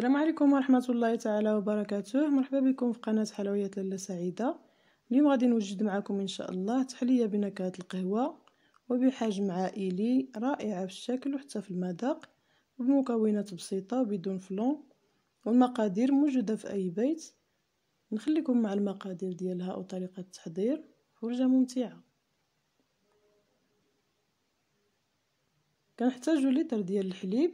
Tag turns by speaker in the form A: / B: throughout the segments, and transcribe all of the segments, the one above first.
A: السلام عليكم ورحمة الله تعالى وبركاته مرحبا بكم في قناة حلويات لاله سعيدة اليوم غادي نوجد معكم إن شاء الله تحلية بنكهة القهوة وبحجم عائلي رائعة في الشكل وحتى في المذاق بمكونات بسيطة وبدون فلون والمقادير موجودة في أي بيت نخليكم مع المقادير ديالها وطريقة التحضير فرجة ممتعة كنحتاجو لتر ديال الحليب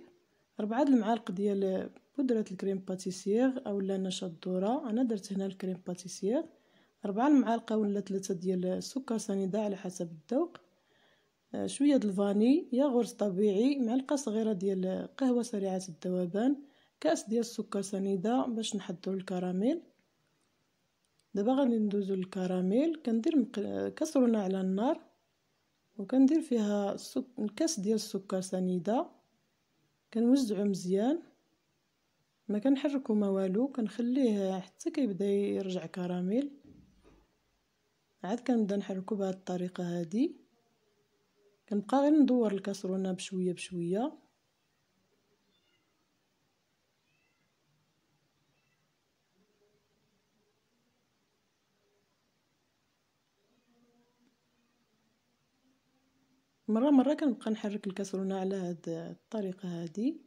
A: ربعة المعالق ديال ودرت الكريم باتيسير اولا نشاط الذره انا درت هنا الكريم باتيسير أربعة المعالق ولا ثلاثة ديال السكر سنيدة على حسب الذوق آه، شوية الفاني ياغورت طبيعي معلقة صغيرة ديال قهوة سريعة الذوبان كأس ديال السكر سنيدة باش نحضرو الكراميل دابا غادي ندوزو للكراميل كندير مق... آه، كسرونة على النار وكندير فيها سك... كاس ديال السكر سنيدة كنوزعو مزيان ما كنحركو ما والو كنخليه حتى كيبدا يرجع كراميل عاد كنبدا نحركو بهاد الطريقه هادي كنبقى غير ندور الكسرونه بشويه بشويه مره مره كنبقى نحرك الكسرونه على هاد الطريقه هادي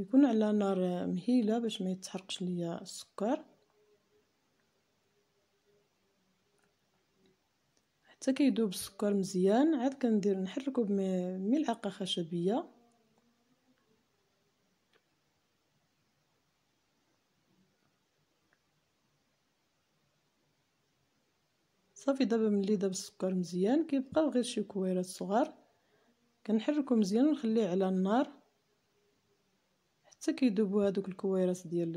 A: يكون على نار مهيله باش ما يتحرقش ليا السكر حتى كيذوب السكر مزيان عاد كندير نحركو بملعقه خشبيه صافي دابا ملي داب السكر مزيان كيبقاو غير شي كويرات صغار كنحركو مزيان ونخليه على النار حتى كيذوبوا هذوك الكويرات ديال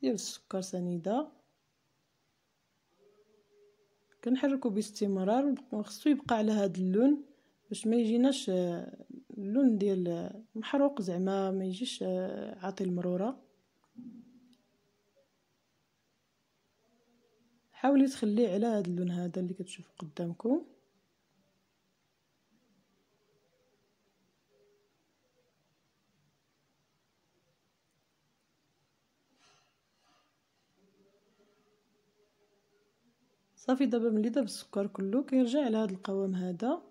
A: ديال السكر سنيده كنحركو باستمرار وخصو يبقى على هذا اللون باش ما يجيناش اللون ديال محروق زعما ما يجيش عاطي المروره حاولي تخليه على هذا اللون هذا اللي كتشوفوا قدامكم صافي دابا ملي داب السكر كله كيرجع على هذا القوام هذا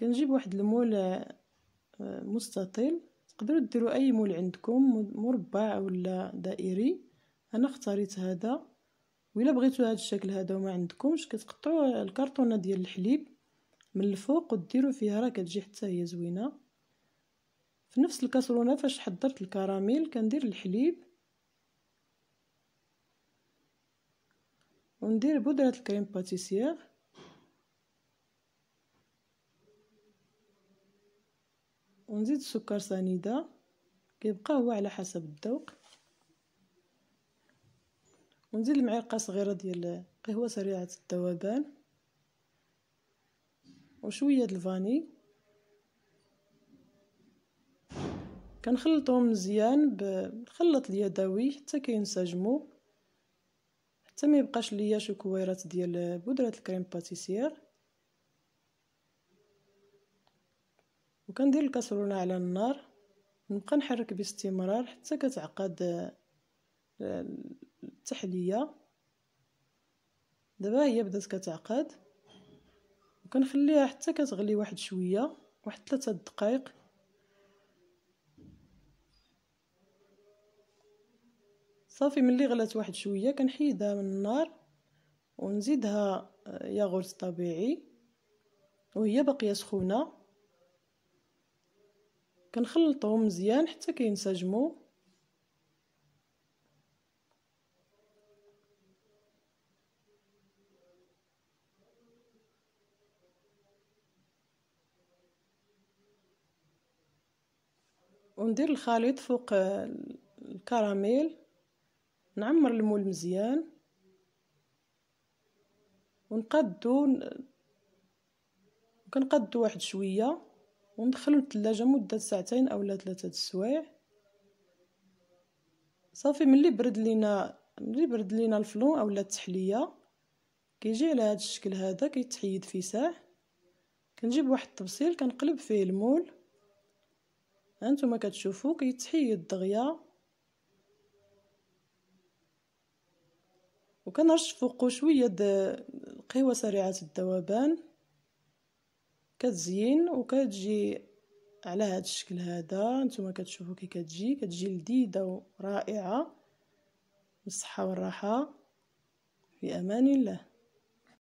A: كنجيب واحد المول آه، مستطيل تقدروا ديروا اي مول عندكم مربع ولا دائري انا اختاريت هذا ولا بغيتوا هذا الشكل هذا وما عندكمش كتقطعوا الكرتونه ديال الحليب من الفوق وديروا فيها راه كتجي حتى هي زوينه في نفس الكاسرونه فاش حضرت الكراميل كندير الحليب وندير بودرة الكريم باتيسير ونزيد السكر سنيدة كيبقى هو على حسب الذوق ونزيد معلقة صغيرة ديال قهوة سريعة الذوبان وشوية د الفاني كنخلطهم مزيان بالخلط اليدوي حتى كي حتى ما يبقاش ليا شي كويرات ديال بودره الكريم باتيسير وكندير الكاسرونه على النار نبقى نحرك باستمرار حتى كتعقد آه، التحليه دابا هي بدات كتعقد وكنخليها حتى كتغلي واحد شويه واحد 3 دقائق صافي ملي غلات واحد شويه كنحيدها من النار ونزيدها آه، ياغورت طبيعي وهي باقيه سخونه كنخلطهم مزيان حتى كينسجموا وندير الخليط فوق آه، الكراميل نعمر المول مزيان ونقادو كنقادو واحد شويه وندخلو للثلاجه مده ساعتين اولا ثلاثه السوايع صافي ملي برد لينا ملي برد لينا الفلون اولا التحليه كيجي على هذا الشكل هذا كيتحيد في ساع كنجيب واحد الطبسيل كنقلب فيه المول هانتوما كتشوفوا كيتحيد دغيا فوقو شويه القهوه سريعه الذوبان كتزين وكتجي على هذا الشكل هذا نتوما كتشوفوا كي كتجي كتجي لذيذه ورائعه بالصحه والراحه في امان الله